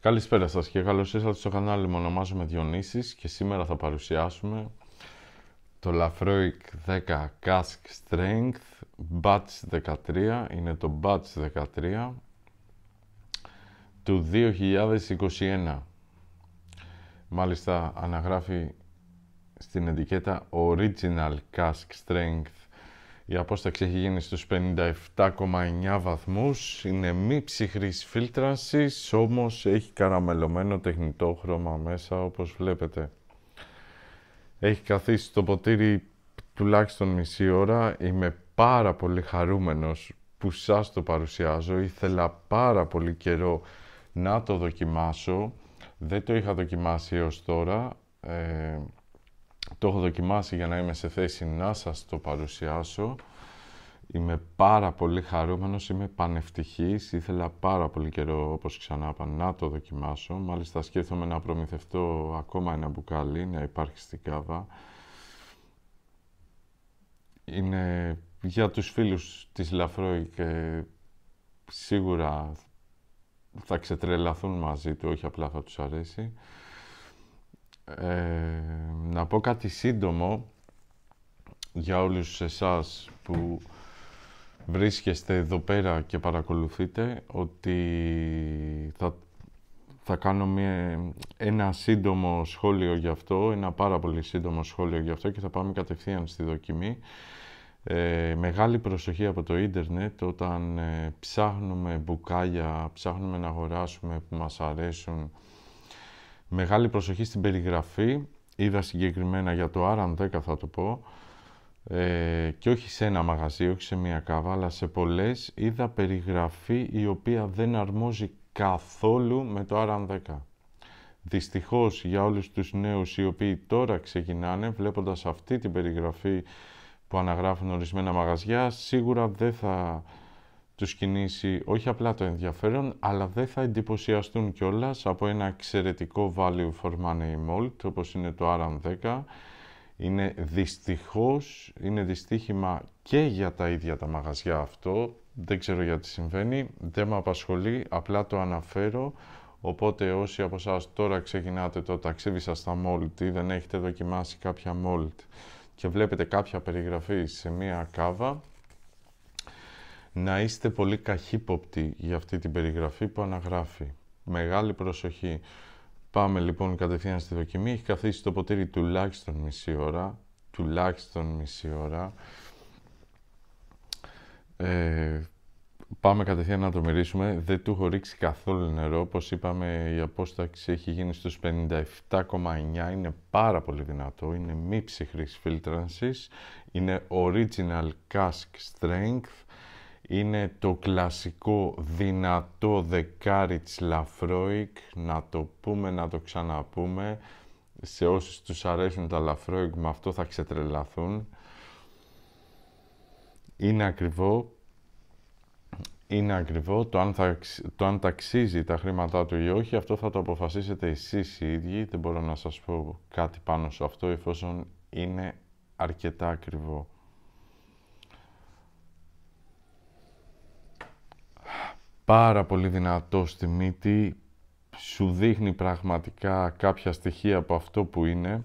Καλησπέρα σας και καλώς ήρθατε στο κανάλι μου. Ονομάζομαι Διονύσης και σήμερα θα παρουσιάσουμε το Lafroic 10 Cask Strength Batch 13. Είναι το Batch 13 του 2021. Μάλιστα αναγράφει στην ετικέτα Original Cask Strength η απόσταξη έχει γίνει στους 57,9 βαθμούς, είναι μη ψυχρής φίλτρανσης, όμως έχει καραμελωμένο τεχνητό χρώμα μέσα όπως βλέπετε. Έχει καθίσει το ποτήρι τουλάχιστον μισή ώρα, είμαι πάρα πολύ χαρούμενος που σας το παρουσιάζω, ήθελα πάρα πολύ καιρό να το δοκιμάσω, δεν το είχα δοκιμάσει έως τώρα, ε, το έχω δοκιμάσει για να είμαι σε θέση να σας το παρουσιάσω. Είμαι πάρα πολύ χαρούμενος, είμαι πανευτυχής. Ήθελα πάρα πολύ καιρό, όπως ξανά να το δοκιμάσω. Μάλιστα σκέφτομαι να προμηθευτώ ακόμα ένα μπουκάλι, να υπάρχει στην κάβα. Είναι για τους φίλους της Λαφρόη και σίγουρα θα ξετρελαθούν μαζί του, όχι απλά θα τους αρέσει. Ε, να πω κάτι σύντομο για όλους εσάς που βρίσκεστε εδώ πέρα και παρακολουθείτε ότι θα, θα κάνω μια, ένα σύντομο σχόλιο γι' αυτό, ένα πάρα πολύ σύντομο σχόλιο γι' αυτό και θα πάμε κατευθείαν στη δοκιμή. Ε, μεγάλη προσοχή από το ίντερνετ όταν ε, ψάχνουμε μπουκάλια, ψάχνουμε να αγοράσουμε που μας αρέσουν Μεγάλη προσοχή στην περιγραφή. Είδα συγκεκριμένα για το άραν 10 θα το πω. Ε, και όχι σε ένα μαγαζί, όχι σε μία κάβα, αλλά σε πολλές είδα περιγραφή η οποία δεν αρμόζει καθόλου με το Άραν 10 Δυστυχώς για όλους τους νέους οι οποίοι τώρα ξεκινάνε, βλέποντας αυτή την περιγραφή που αναγράφουν ορισμένα μαγαζιά, σίγουρα δεν θα τους κινήσει όχι απλά το ενδιαφέρον, αλλά δεν θα εντυπωσιαστούν κιόλας από ένα εξαιρετικό value for money mold όπως είναι το RM10. Είναι δυστυχώς, είναι δυστύχημα και για τα ίδια τα μαγαζιά αυτό. Δεν ξέρω γιατί συμβαίνει, δεν με απασχολεί, απλά το αναφέρω. Οπότε όσοι από εσάς τώρα ξεκινάτε το ταξίδι σας στα malt ή δεν έχετε δοκιμάσει κάποια malt και βλέπετε κάποια περιγραφή σε μία κάβα, να είστε πολύ καχύποπτοι για αυτή την περιγραφή που αναγράφει. Μεγάλη προσοχή. Πάμε λοιπόν κατευθείαν στη δοκιμή. Έχει καθίσει το ποτήρι τουλάχιστον μισή ώρα. Τουλάχιστον μισή ώρα. Ε, πάμε κατευθείαν να το μυρίσουμε. Δεν του έχω ρίξει καθόλου νερό. Όπως είπαμε η απόσταξη έχει γίνει στους 57,9. Είναι πάρα πολύ δυνατό. Είναι μη ψυχρής φίλτρανσης. Είναι original cask strength είναι το κλασικό δυνατό δεκάρι της Λαφρόικ, να το πούμε, να το ξαναπούμε. Σε όσους τους αρέσουν τα Λαφρόικ με αυτό θα ξετρελαθούν. Είναι ακριβό. Είναι ακριβό το αν, θα, το αν ταξίζει τα χρήματά του ή όχι, αυτό θα το αποφασίσετε εσείς οι ίδιοι. Δεν μπορώ να σας πω κάτι πάνω σε αυτό, εφόσον είναι αρκετά ακριβό. πάρα πολύ δυνατό στη μύτη, σου δείχνει πραγματικά κάποια στοιχεία από αυτό που είναι.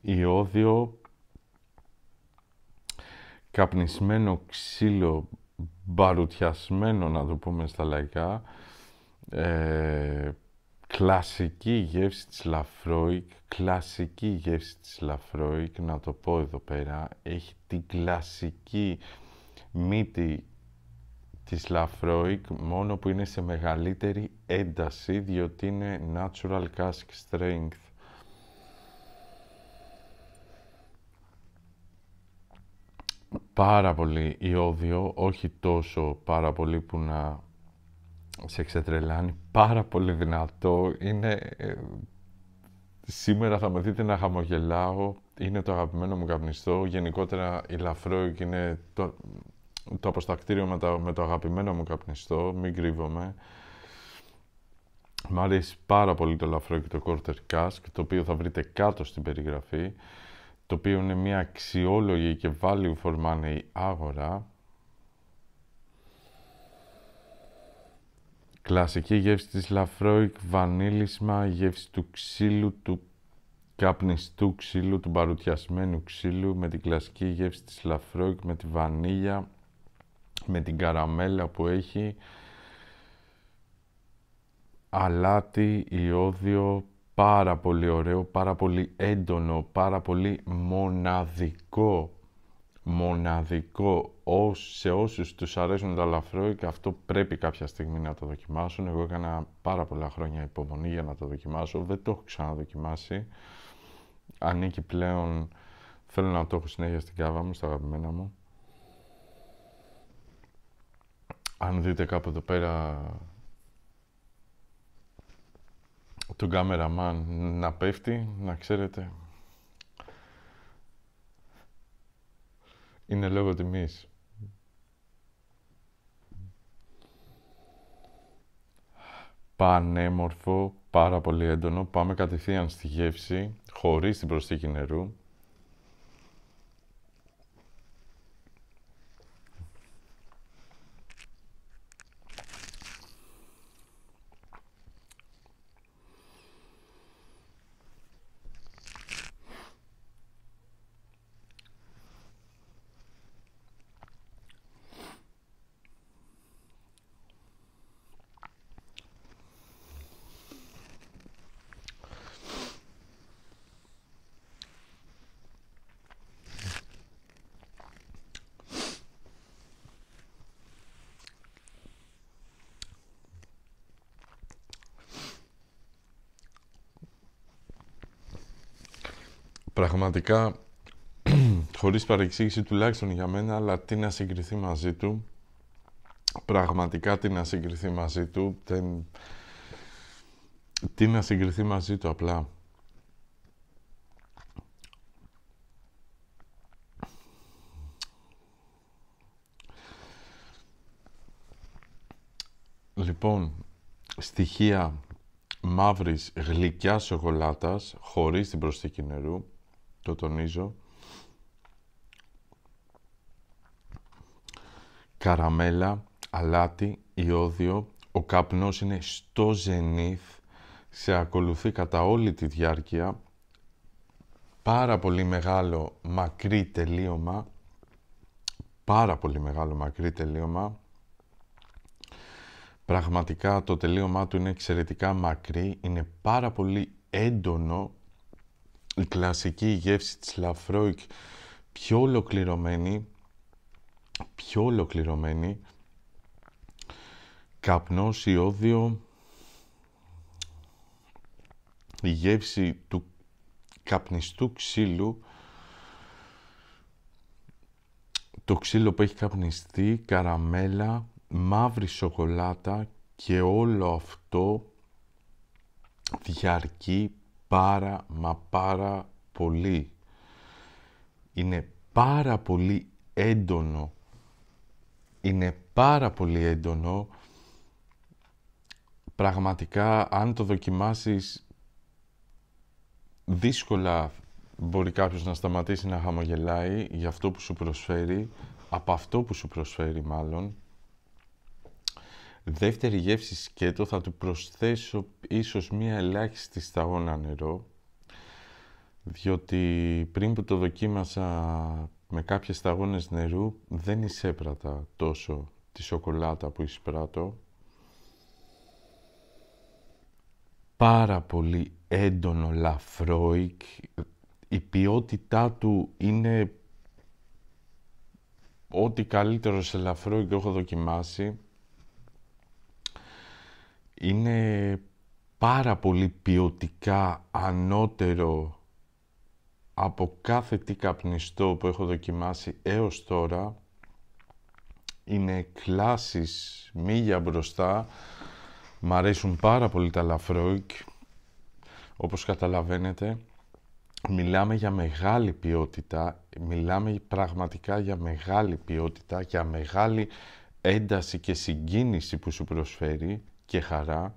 Ιώδιο, καπνισμένο ξύλο, μπαρουτιασμένο να το πούμε στα λαϊκά, ε, Κλασική γεύση της Λαφρόικ, κλασική γεύση της Λαφρόικ, να το πω εδώ πέρα, έχει την κλασική μύτη της Λαφρόικ, μόνο που είναι σε μεγαλύτερη ένταση, διότι είναι natural cask strength. Πάρα πολύ ιόδιο, όχι τόσο πάρα πολύ που να σε εξετρελάνει πάρα πολύ δυνατό. Είναι... Ε, σήμερα θα με δείτε να χαμογελάω. Είναι το αγαπημένο μου καπνιστό. Γενικότερα η Λαφρόικ είναι το, το αποστακτήριο με το, αγαπημένο μου καπνιστό. Μην κρύβομαι. Μ' αρέσει πάρα πολύ το λαφρό και το quarter cask, το οποίο θα βρείτε κάτω στην περιγραφή, το οποίο είναι μια αξιόλογη και value for money άγορα. Κλασική γεύση της λαφρόικ, βανίλισμα, γεύση του ξύλου, του καπνιστού ξύλου, του παρουτιασμένου ξύλου, με την κλασική γεύση της λαφρόικ, με τη βανίλια, με την καραμέλα που έχει, αλάτι, ιόδιο, πάρα πολύ ωραίο, πάρα πολύ έντονο, πάρα πολύ μοναδικό μοναδικό σε όσους τους αρέσουν τα λαφρό και αυτό πρέπει κάποια στιγμή να το δοκιμάσουν. Εγώ έκανα πάρα πολλά χρόνια υπομονή για να το δοκιμάσω. Δεν το έχω ξαναδοκιμάσει. Ανήκει πλέον... Θέλω να το έχω συνέχεια στην κάβα μου, στα αγαπημένα μου. Αν δείτε κάπου εδώ πέρα τον κάμεραμαν να πέφτει, να ξέρετε Είναι λόγω τιμής. Πανέμορφο, πάρα πολύ έντονο. Πάμε κατευθείαν στη γεύση, χωρίς την προσθήκη νερού. πραγματικά χωρίς παρεξήγηση τουλάχιστον για μένα, αλλά τι να συγκριθεί μαζί του, πραγματικά τι να συγκριθεί μαζί του, τι να συγκριθεί μαζί του απλά. Λοιπόν, στοιχεία μαύρης γλυκιάς σοκολάτας χωρίς την προσθήκη νερού, το τονίζω. Καραμέλα, αλάτι, ιόδιο, ο καπνός είναι στο ζενίθ σε ακολουθεί κατά όλη τη διάρκεια, πάρα πολύ μεγάλο μακρύ τελείωμα, πάρα πολύ μεγάλο μακρύ τελείωμα, Πραγματικά το τελείωμά του είναι εξαιρετικά μακρύ, είναι πάρα πολύ έντονο η κλασική γεύση της Λαφρόικ πιο ολοκληρωμένη, πιο ολοκληρωμένη, καπνός, ιόδιο, η γεύση του καπνιστού ξύλου, το ξύλο που έχει καπνιστεί, καραμέλα, μαύρη σοκολάτα και όλο αυτό διαρκεί πάρα μα πάρα πολύ. Είναι πάρα πολύ έντονο. Είναι πάρα πολύ έντονο. Πραγματικά, αν το δοκιμάσεις, δύσκολα μπορεί κάποιος να σταματήσει να χαμογελάει για αυτό που σου προσφέρει, από αυτό που σου προσφέρει μάλλον. Δεύτερη γεύση σκέτο θα του προσθέσω ίσως μία ελάχιστη σταγόνα νερό διότι πριν που το δοκίμασα με κάποιες σταγόνες νερού δεν εισέπρατα τόσο τη σοκολάτα που εισπράττω. Πάρα πολύ έντονο λαφρόικ. Η ποιότητά του είναι ό,τι καλύτερο σε λαφρόικ έχω δοκιμάσει είναι πάρα πολύ ποιοτικά ανώτερο από κάθε τι καπνιστό που έχω δοκιμάσει έως τώρα. Είναι κλάσεις μίλια μπροστά. Μ' αρέσουν πάρα πολύ τα λαφρόικ, όπως καταλαβαίνετε. Μιλάμε για μεγάλη ποιότητα, μιλάμε πραγματικά για μεγάλη ποιότητα, για μεγάλη ένταση και συγκίνηση που σου προσφέρει και χαρά.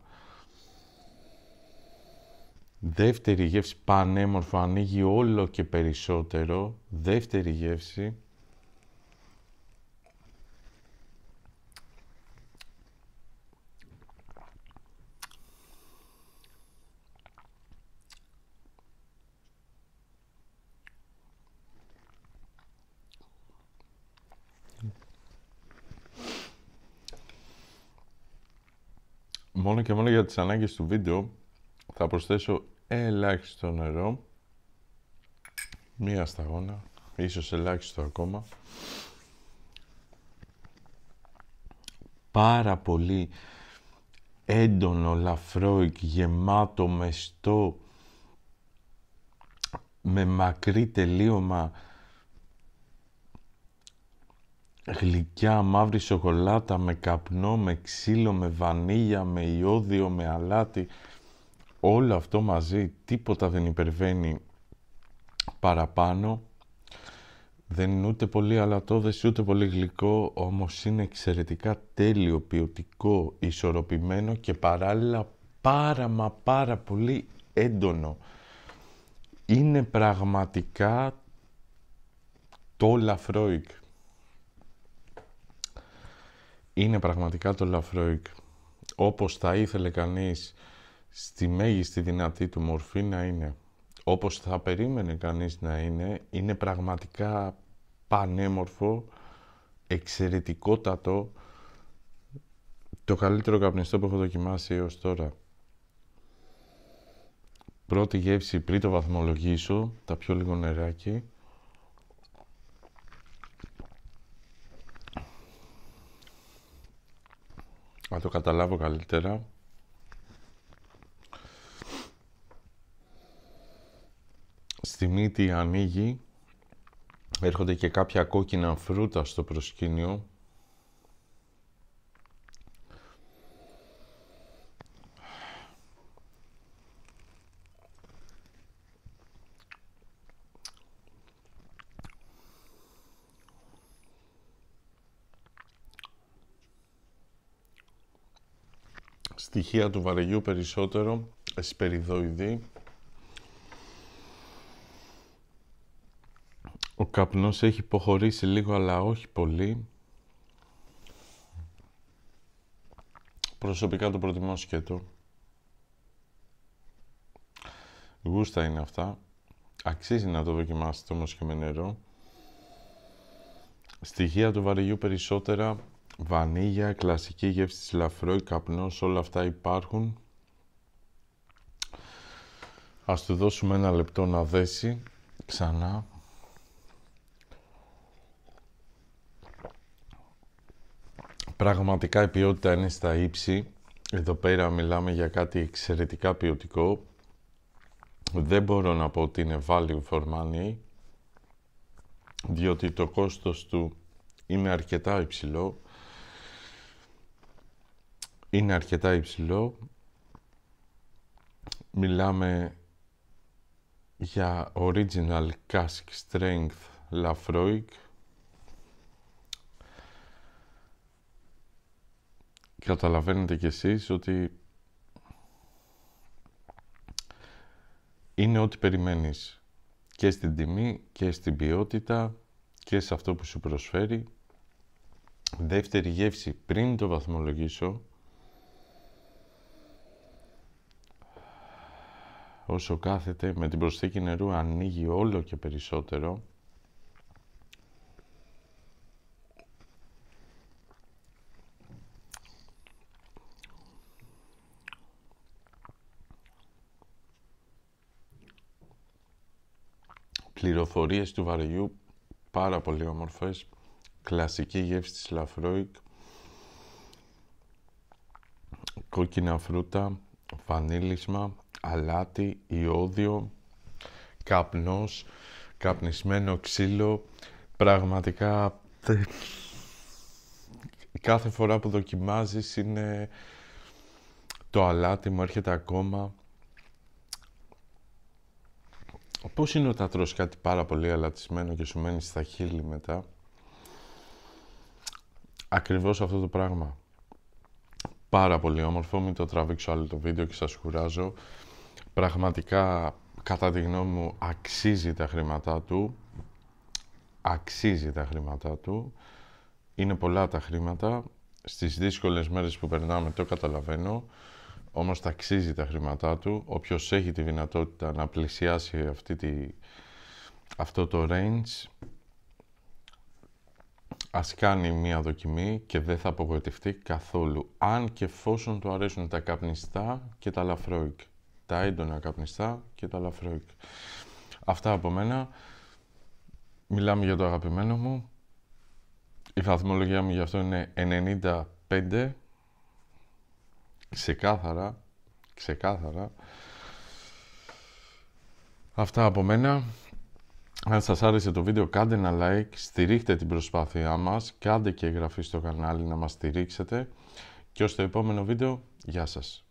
Δεύτερη γεύση πανέμορφο, ανοίγει όλο και περισσότερο. Δεύτερη γεύση και μόνο για τις ανάγκες του βίντεο θα προσθέσω ελάχιστο νερό, μία σταγόνα, ίσως ελάχιστο ακόμα. Πάρα πολύ έντονο, λαφρό, γεμάτο, μεστό, με μακρύ τελείωμα γλυκιά μαύρη σοκολάτα με καπνό, με ξύλο, με βανίλια, με ιόδιο, με αλάτι. Όλο αυτό μαζί τίποτα δεν υπερβαίνει παραπάνω. Δεν είναι ούτε πολύ αλατόδες, ούτε πολύ γλυκό, όμως είναι εξαιρετικά τέλειο, ποιοτικό, ισορροπημένο και παράλληλα πάρα μα πάρα πολύ έντονο. Είναι πραγματικά το λαφρόικ είναι πραγματικά το λαφροϊκ. Όπως θα ήθελε κανείς στη μέγιστη δυνατή του μορφή να είναι. Όπως θα περίμενε κανείς να είναι, είναι πραγματικά πανέμορφο, εξαιρετικότατο, το καλύτερο καπνιστό που έχω δοκιμάσει έως τώρα. Πρώτη γεύση πριν το βαθμολογήσω, τα πιο λίγο νεράκι. να το καταλάβω καλύτερα. Στη μύτη ανοίγει, έρχονται και κάποια κόκκινα φρούτα στο προσκήνιο. στοιχεία του βαριού περισσότερο, εσπεριδοειδή. Ο καπνός έχει υποχωρήσει λίγο, αλλά όχι πολύ. Προσωπικά το προτιμώ σκέτο. Γούστα είναι αυτά. Αξίζει να το δοκιμάσετε όμως και με νερό. Στοιχεία του βαριού περισσότερα Βανίλια, κλασική γεύση της λαφρό, καπνός, όλα αυτά υπάρχουν. Ας του δώσουμε ένα λεπτό να δέσει ξανά. Πραγματικά η ποιότητα είναι στα ύψη. Εδώ πέρα μιλάμε για κάτι εξαιρετικά ποιοτικό. Δεν μπορώ να πω ότι είναι value for money, διότι το κόστος του είναι αρκετά υψηλό είναι αρκετά υψηλό. Μιλάμε για original cask strength Lafroig. Καταλαβαίνετε κι εσείς ότι είναι ό,τι περιμένεις και στην τιμή και στην ποιότητα και σε αυτό που σου προσφέρει. Δεύτερη γεύση πριν το βαθμολογήσω, όσο κάθεται με την προσθήκη νερού ανοίγει όλο και περισσότερο πληροφορίες του βαριού πάρα πολύ όμορφες κλασική γεύση της Λαφρόικ κόκκινα φρούτα, βανίλισμα αλάτι, ιόδιο, καπνός, καπνισμένο ξύλο. Πραγματικά κάθε φορά που δοκιμάζεις είναι το αλάτι μου έρχεται ακόμα. Πώς είναι όταν τρως κάτι πάρα πολύ αλατισμένο και σου μένει στα χείλη μετά. Ακριβώς αυτό το πράγμα. Πάρα πολύ όμορφο, μην το τραβήξω άλλο το βίντεο και σας κουράζω πραγματικά κατά τη γνώμη μου αξίζει τα χρήματά του. Αξίζει τα χρήματά του. Είναι πολλά τα χρήματα. Στις δύσκολες μέρες που περνάμε το καταλαβαίνω. Όμως αξίζει τα χρήματά του. Όποιος έχει τη δυνατότητα να πλησιάσει αυτή τη, αυτό το range ας κάνει μία δοκιμή και δεν θα απογοητευτεί καθόλου. Αν και φώσουν του αρέσουν τα καπνιστά και τα λαφρόικ τα έντονα καπνιστά και τα λαφρόικ. Αυτά από μένα. Μιλάμε για το αγαπημένο μου. Η βαθμολογία μου γι' αυτό είναι 95. Ξεκάθαρα. Ξεκάθαρα. Αυτά από μένα. Αν σας άρεσε το βίντεο κάντε ένα like, στηρίχτε την προσπάθειά μας, κάντε και εγγραφή στο κανάλι να μας στηρίξετε και ως το επόμενο βίντεο, γεια σας.